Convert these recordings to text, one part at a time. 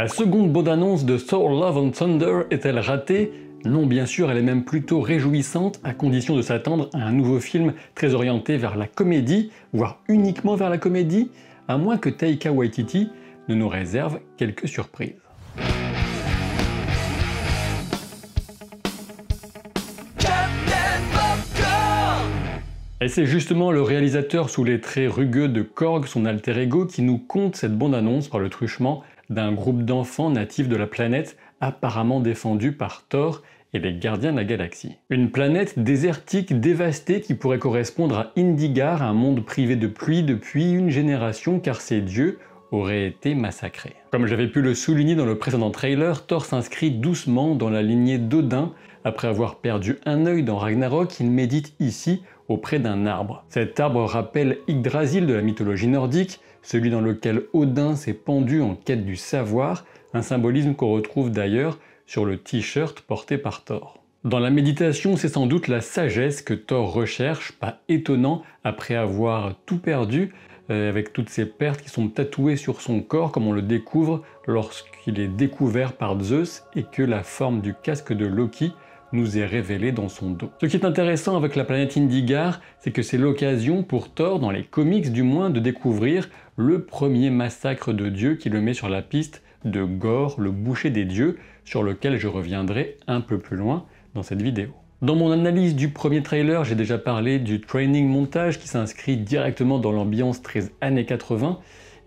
La seconde bonne annonce de Thor Love and Thunder est-elle ratée non, bien sûr, elle est même plutôt réjouissante à condition de s'attendre à un nouveau film très orienté vers la comédie, voire uniquement vers la comédie, à moins que Taika Waititi ne nous réserve quelques surprises. Et c'est justement le réalisateur sous les traits rugueux de Korg, son alter ego, qui nous compte cette bonne annonce par le truchement d'un groupe d'enfants natifs de la planète apparemment défendu par Thor et les gardiens de la galaxie. Une planète désertique dévastée qui pourrait correspondre à Indigar, un monde privé de pluie depuis une génération car ses dieux auraient été massacrés. Comme j'avais pu le souligner dans le précédent trailer, Thor s'inscrit doucement dans la lignée d'Odin. Après avoir perdu un œil dans Ragnarok, il médite ici auprès d'un arbre. Cet arbre rappelle Yggdrasil de la mythologie nordique, celui dans lequel Odin s'est pendu en quête du savoir, un symbolisme qu'on retrouve d'ailleurs sur le t-shirt porté par Thor. Dans la méditation, c'est sans doute la sagesse que Thor recherche, pas étonnant après avoir tout perdu, euh, avec toutes ces pertes qui sont tatouées sur son corps, comme on le découvre lorsqu'il est découvert par Zeus et que la forme du casque de Loki nous est révélé dans son dos. Ce qui est intéressant avec la planète Indigar, c'est que c'est l'occasion pour Thor, dans les comics du moins, de découvrir le premier massacre de Dieu qui le met sur la piste de Gore, le boucher des dieux, sur lequel je reviendrai un peu plus loin dans cette vidéo. Dans mon analyse du premier trailer, j'ai déjà parlé du training montage qui s'inscrit directement dans l'ambiance 13 années 80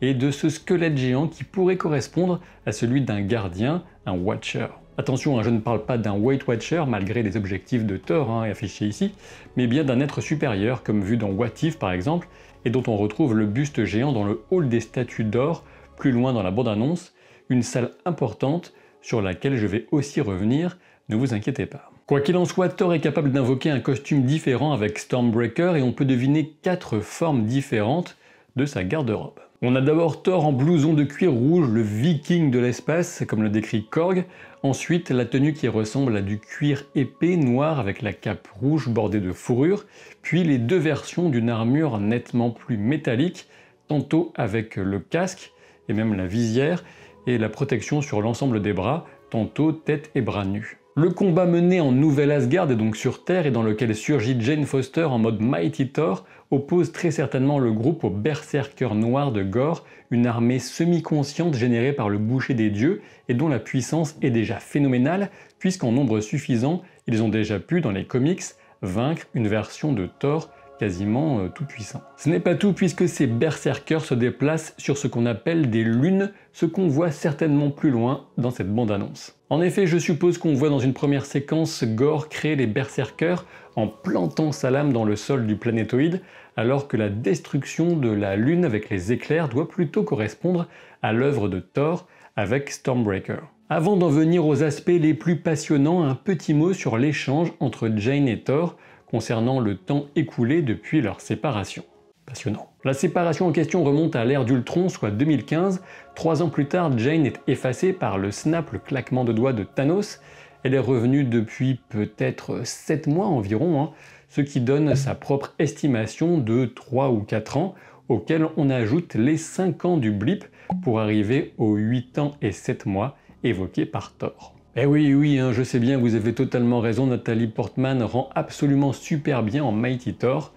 et de ce squelette géant qui pourrait correspondre à celui d'un gardien, un Watcher. Attention, hein, je ne parle pas d'un Weight Watcher, malgré les objectifs de Thor hein, affichés ici, mais bien d'un être supérieur, comme vu dans What If par exemple, et dont on retrouve le buste géant dans le hall des statues d'or, plus loin dans la bande-annonce, une salle importante sur laquelle je vais aussi revenir, ne vous inquiétez pas. Quoi qu'il en soit, Thor est capable d'invoquer un costume différent avec Stormbreaker et on peut deviner quatre formes différentes de sa garde-robe. On a d'abord Thor en blouson de cuir rouge, le viking de l'espace, comme le décrit Korg. Ensuite, la tenue qui ressemble à du cuir épais noir avec la cape rouge bordée de fourrure. Puis les deux versions d'une armure nettement plus métallique, tantôt avec le casque et même la visière, et la protection sur l'ensemble des bras, tantôt tête et bras nus. Le combat mené en Nouvelle Asgard est donc sur Terre et dans lequel surgit Jane Foster en mode Mighty Thor oppose très certainement le groupe aux Berserker noirs de Gore, une armée semi-consciente générée par le boucher des dieux et dont la puissance est déjà phénoménale puisqu'en nombre suffisant, ils ont déjà pu, dans les comics, vaincre une version de Thor quasiment euh, tout puissant. Ce n'est pas tout puisque ces berserkers se déplacent sur ce qu'on appelle des lunes, ce qu'on voit certainement plus loin dans cette bande-annonce. En effet, je suppose qu'on voit dans une première séquence Gore créer les berserkers en plantant sa lame dans le sol du planétoïde alors que la destruction de la Lune avec les éclairs doit plutôt correspondre à l'œuvre de Thor avec Stormbreaker. Avant d'en venir aux aspects les plus passionnants, un petit mot sur l'échange entre Jane et Thor concernant le temps écoulé depuis leur séparation. Passionnant. La séparation en question remonte à l'ère d'Ultron, soit 2015. Trois ans plus tard, Jane est effacée par le snap, le claquement de doigts de Thanos, elle est revenue depuis peut-être 7 mois environ, hein, ce qui donne sa propre estimation de 3 ou 4 ans, auquel on ajoute les 5 ans du blip pour arriver aux 8 ans et 7 mois évoqués par Thor. Eh oui, oui, hein, je sais bien, vous avez totalement raison, Nathalie Portman rend absolument super bien en Mighty Thor.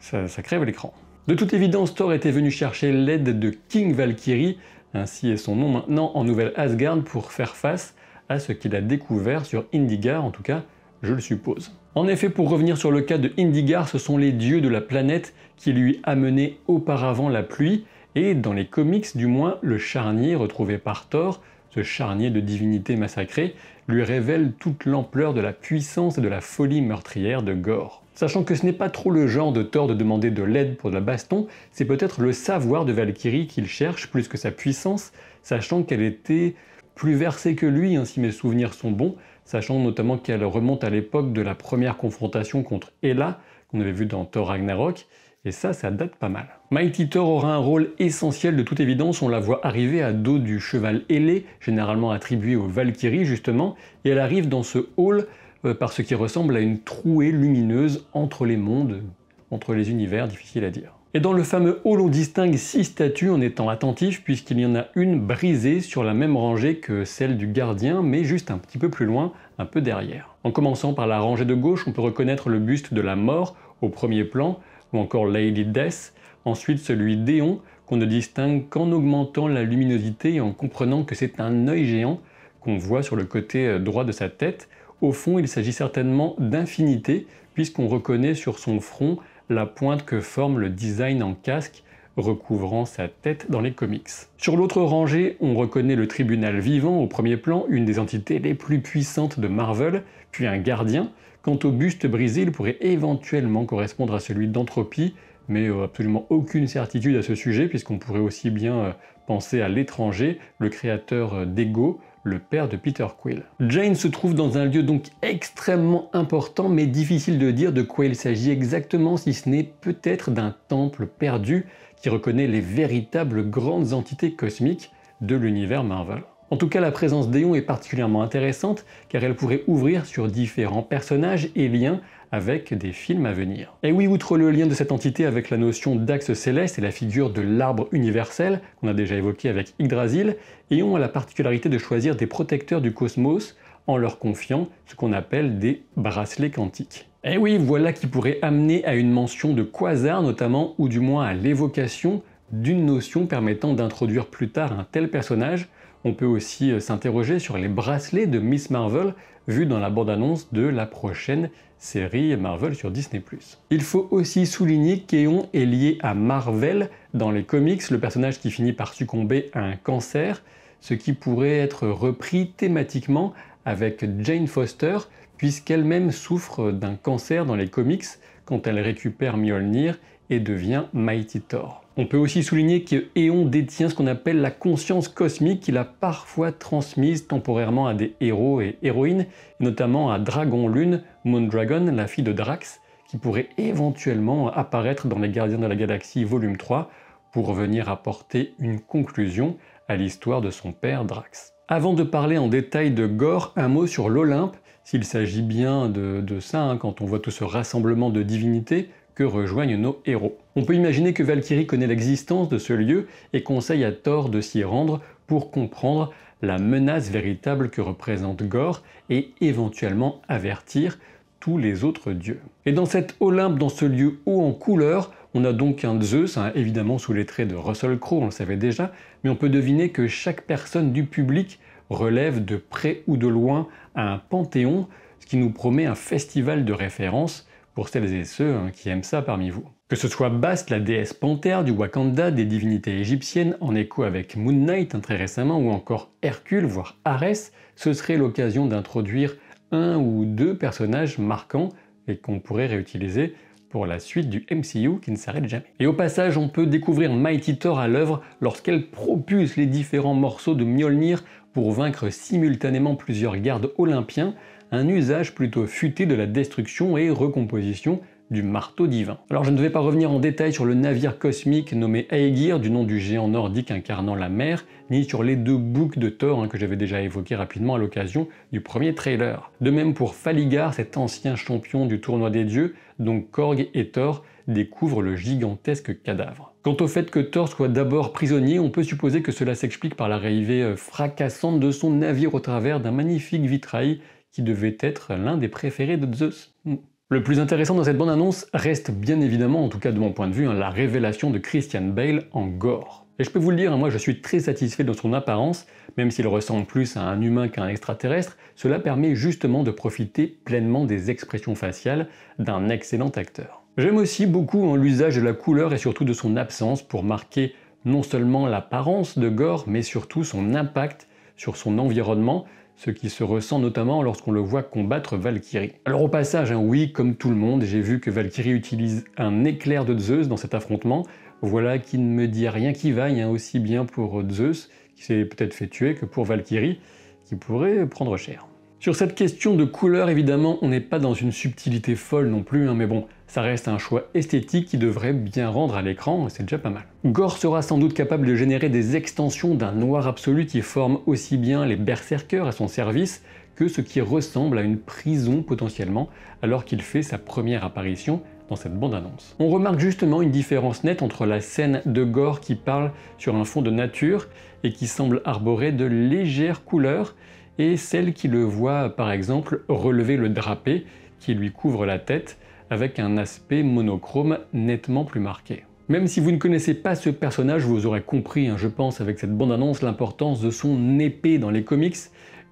Ça, ça crève l'écran. De toute évidence, Thor était venu chercher l'aide de King Valkyrie, ainsi est son nom maintenant en Nouvelle Asgard, pour faire face à ce qu'il a découvert sur Indigar, en tout cas, je le suppose. En effet, pour revenir sur le cas de Indigar, ce sont les dieux de la planète qui lui amenaient auparavant la pluie, et dans les comics du moins, le charnier retrouvé par Thor, ce charnier de divinité massacrée, lui révèle toute l'ampleur de la puissance et de la folie meurtrière de Gore. Sachant que ce n'est pas trop le genre de Thor de demander de l'aide pour de la baston, c'est peut-être le savoir de Valkyrie qu'il cherche plus que sa puissance, sachant qu'elle était plus versée que lui, ainsi hein, mes souvenirs sont bons, sachant notamment qu'elle remonte à l'époque de la première confrontation contre Ella, qu'on avait vu dans Thor Ragnarok, et ça, ça date pas mal. Mighty Thor aura un rôle essentiel de toute évidence, on la voit arriver à dos du cheval ailé, généralement attribué aux Valkyries justement, et elle arrive dans ce hall euh, par ce qui ressemble à une trouée lumineuse entre les mondes, entre les univers, difficile à dire. Et dans le fameux hall, on distingue six statues en étant attentif, puisqu'il y en a une brisée sur la même rangée que celle du gardien, mais juste un petit peu plus loin, un peu derrière. En commençant par la rangée de gauche, on peut reconnaître le buste de la mort au premier plan, ou encore Lady Death, ensuite celui d'Éon, qu'on ne distingue qu'en augmentant la luminosité et en comprenant que c'est un œil géant qu'on voit sur le côté euh, droit de sa tête. Au fond, il s'agit certainement d'infinité, puisqu'on reconnaît sur son front la pointe que forme le design en casque recouvrant sa tête dans les comics. Sur l'autre rangée, on reconnaît le tribunal vivant au premier plan, une des entités les plus puissantes de Marvel, puis un gardien. Quant au buste brisé, il pourrait éventuellement correspondre à celui d'Entropie, mais euh, absolument aucune certitude à ce sujet, puisqu'on pourrait aussi bien euh, Pensez à l'étranger, le créateur euh, d'Ego, le père de Peter Quill. Jane se trouve dans un lieu donc extrêmement important, mais difficile de dire de quoi il s'agit exactement, si ce n'est peut-être d'un temple perdu qui reconnaît les véritables grandes entités cosmiques de l'univers Marvel. En tout cas, la présence d'Eon est particulièrement intéressante car elle pourrait ouvrir sur différents personnages et liens avec des films à venir. Et oui, outre le lien de cette entité avec la notion d'axe céleste et la figure de l'arbre universel qu'on a déjà évoqué avec Yggdrasil, Eon a la particularité de choisir des protecteurs du cosmos en leur confiant ce qu'on appelle des bracelets quantiques. Et oui, voilà qui pourrait amener à une mention de quasar notamment, ou du moins à l'évocation d'une notion permettant d'introduire plus tard un tel personnage. On peut aussi euh, s'interroger sur les bracelets de Miss Marvel vu dans la bande-annonce de la prochaine série Marvel sur Disney+. Il faut aussi souligner qu'Eon est lié à Marvel dans les comics, le personnage qui finit par succomber à un cancer, ce qui pourrait être repris thématiquement avec Jane Foster, puisqu'elle-même souffre d'un cancer dans les comics quand elle récupère Mjolnir et devient Mighty Thor. On peut aussi souligner que Eon détient ce qu'on appelle la conscience cosmique qu'il a parfois transmise temporairement à des héros et héroïnes, notamment à Dragon Lune, Moondragon, la fille de Drax, qui pourrait éventuellement apparaître dans Les Gardiens de la Galaxie volume 3 pour venir apporter une conclusion à l'histoire de son père Drax. Avant de parler en détail de Gore, un mot sur l'Olympe, s'il s'agit bien de, de ça, hein, quand on voit tout ce rassemblement de divinités, rejoignent nos héros. On peut imaginer que Valkyrie connaît l'existence de ce lieu et conseille à Thor de s'y rendre pour comprendre la menace véritable que représente Gore et éventuellement avertir tous les autres dieux. Et dans cet Olympe, dans ce lieu haut en couleur, on a donc un Zeus, hein, évidemment sous les traits de Russell Crowe, on le savait déjà, mais on peut deviner que chaque personne du public relève de près ou de loin un panthéon, ce qui nous promet un festival de référence pour celles et ceux hein, qui aiment ça parmi vous. Que ce soit Bast, la déesse panthère du Wakanda, des divinités égyptiennes, en écho avec Moon Knight hein, très récemment, ou encore Hercule, voire Arès, ce serait l'occasion d'introduire un ou deux personnages marquants et qu'on pourrait réutiliser pour la suite du MCU qui ne s'arrête jamais. Et au passage, on peut découvrir Mighty Thor à l'œuvre lorsqu'elle propulse les différents morceaux de Mjolnir pour vaincre simultanément plusieurs gardes olympiens, un usage plutôt futé de la destruction et recomposition du marteau divin. Alors je ne vais pas revenir en détail sur le navire cosmique nommé Aegir, du nom du géant nordique incarnant la mer, ni sur les deux boucs de Thor hein, que j'avais déjà évoqués rapidement à l'occasion du premier trailer. De même pour Faligar, cet ancien champion du tournoi des dieux, dont Korg et Thor découvrent le gigantesque cadavre. Quant au fait que Thor soit d'abord prisonnier, on peut supposer que cela s'explique par la l'arrivée euh, fracassante de son navire au travers d'un magnifique vitrail qui devait être l'un des préférés de Zeus. Hmm. Le plus intéressant dans cette bande-annonce reste bien évidemment, en tout cas de mon point de vue, hein, la révélation de Christian Bale en gore. Et je peux vous le dire, hein, moi je suis très satisfait de son apparence, même s'il ressemble plus à un humain qu'à un extraterrestre, cela permet justement de profiter pleinement des expressions faciales d'un excellent acteur. J'aime aussi beaucoup l'usage de la couleur et surtout de son absence pour marquer non seulement l'apparence de Gore, mais surtout son impact sur son environnement, ce qui se ressent notamment lorsqu'on le voit combattre Valkyrie. Alors au passage, hein, oui, comme tout le monde, j'ai vu que Valkyrie utilise un éclair de Zeus dans cet affrontement, voilà qui ne me dit rien qui vaille, hein, aussi bien pour Zeus, qui s'est peut-être fait tuer, que pour Valkyrie, qui pourrait prendre cher. Sur cette question de couleur, évidemment, on n'est pas dans une subtilité folle non plus, hein, mais bon, ça reste un choix esthétique qui devrait bien rendre à l'écran, c'est déjà pas mal. Gore sera sans doute capable de générer des extensions d'un noir absolu qui forme aussi bien les berserkers à son service que ce qui ressemble à une prison potentiellement, alors qu'il fait sa première apparition dans cette bande-annonce. On remarque justement une différence nette entre la scène de Gore qui parle sur un fond de nature et qui semble arborer de légères couleurs et celle qui le voit par exemple relever le drapé qui lui couvre la tête avec un aspect monochrome nettement plus marqué. Même si vous ne connaissez pas ce personnage, vous aurez compris, hein, je pense, avec cette bande-annonce, l'importance de son épée dans les comics.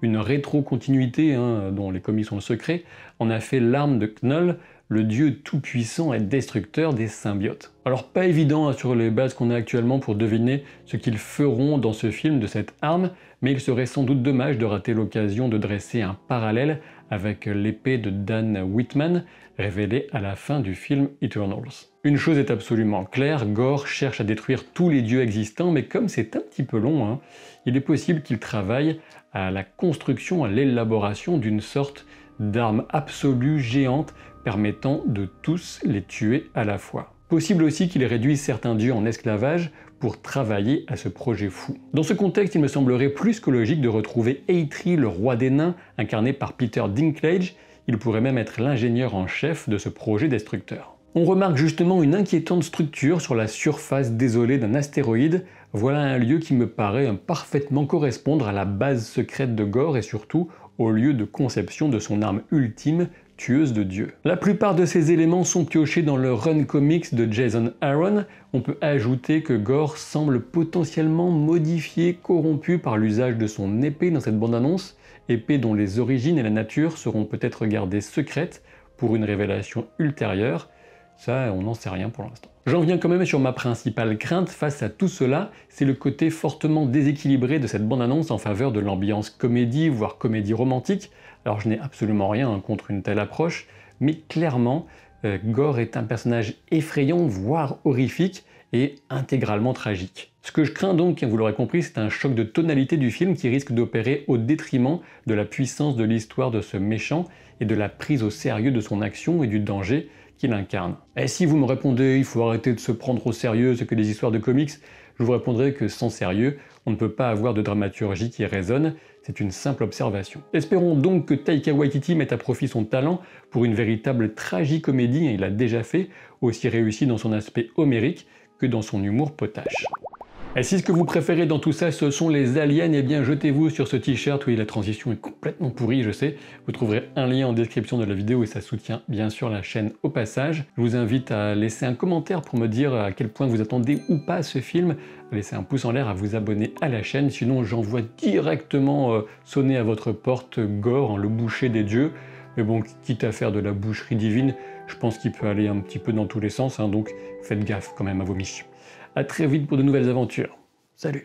Une rétro-continuité, hein, dont les comics sont le secret, en a fait l'arme de Knoll le dieu tout-puissant et destructeur des symbiotes. Alors pas évident hein, sur les bases qu'on a actuellement pour deviner ce qu'ils feront dans ce film de cette arme, mais il serait sans doute dommage de rater l'occasion de dresser un parallèle avec l'épée de Dan Whitman, révélée à la fin du film Eternals. Une chose est absolument claire, Gore cherche à détruire tous les dieux existants, mais comme c'est un petit peu long, hein, il est possible qu'il travaille à la construction, à l'élaboration d'une sorte d'arme absolue géante permettant de tous les tuer à la fois. Possible aussi qu'il réduise certains dieux en esclavage pour travailler à ce projet fou. Dans ce contexte, il me semblerait plus que logique de retrouver Eitri, le roi des nains, incarné par Peter Dinklage, il pourrait même être l'ingénieur en chef de ce projet destructeur. On remarque justement une inquiétante structure sur la surface désolée d'un astéroïde. Voilà un lieu qui me paraît parfaitement correspondre à la base secrète de Gore et surtout au lieu de conception de son arme ultime, tueuse de Dieu. La plupart de ces éléments sont piochés dans le run comics de Jason Aaron. On peut ajouter que Gore semble potentiellement modifié, corrompu par l'usage de son épée dans cette bande-annonce, épée dont les origines et la nature seront peut-être gardées secrètes pour une révélation ultérieure, ça, on n'en sait rien pour l'instant. J'en viens quand même sur ma principale crainte face à tout cela, c'est le côté fortement déséquilibré de cette bande-annonce en faveur de l'ambiance comédie, voire comédie romantique. Alors je n'ai absolument rien contre une telle approche, mais clairement, euh, Gore est un personnage effrayant, voire horrifique, et intégralement tragique. Ce que je crains donc, vous l'aurez compris, c'est un choc de tonalité du film qui risque d'opérer au détriment de la puissance de l'histoire de ce méchant et de la prise au sérieux de son action et du danger l'incarne. Et eh, si vous me répondez, il faut arrêter de se prendre au sérieux, ce que des histoires de comics, je vous répondrai que sans sérieux, on ne peut pas avoir de dramaturgie qui résonne, c'est une simple observation. Espérons donc que Taika Waititi mette à profit son talent pour une véritable tragicomédie, et il l'a déjà fait, aussi réussi dans son aspect homérique que dans son humour potache. Et eh, si ce que vous préférez dans tout ça, ce sont les aliens, eh bien jetez-vous sur ce t-shirt. Oui, la transition est complètement pourrie, je sais. Vous trouverez un lien en description de la vidéo et ça soutient bien sûr la chaîne au passage. Je vous invite à laisser un commentaire pour me dire à quel point vous attendez ou pas ce film. Laissez un pouce en l'air, à vous abonner à la chaîne. Sinon, j'envoie directement euh, sonner à votre porte Gore, le boucher des dieux. Mais bon, quitte à faire de la boucherie divine, je pense qu'il peut aller un petit peu dans tous les sens, hein, donc faites gaffe quand même à vos missions. À très vite pour de nouvelles aventures. Salut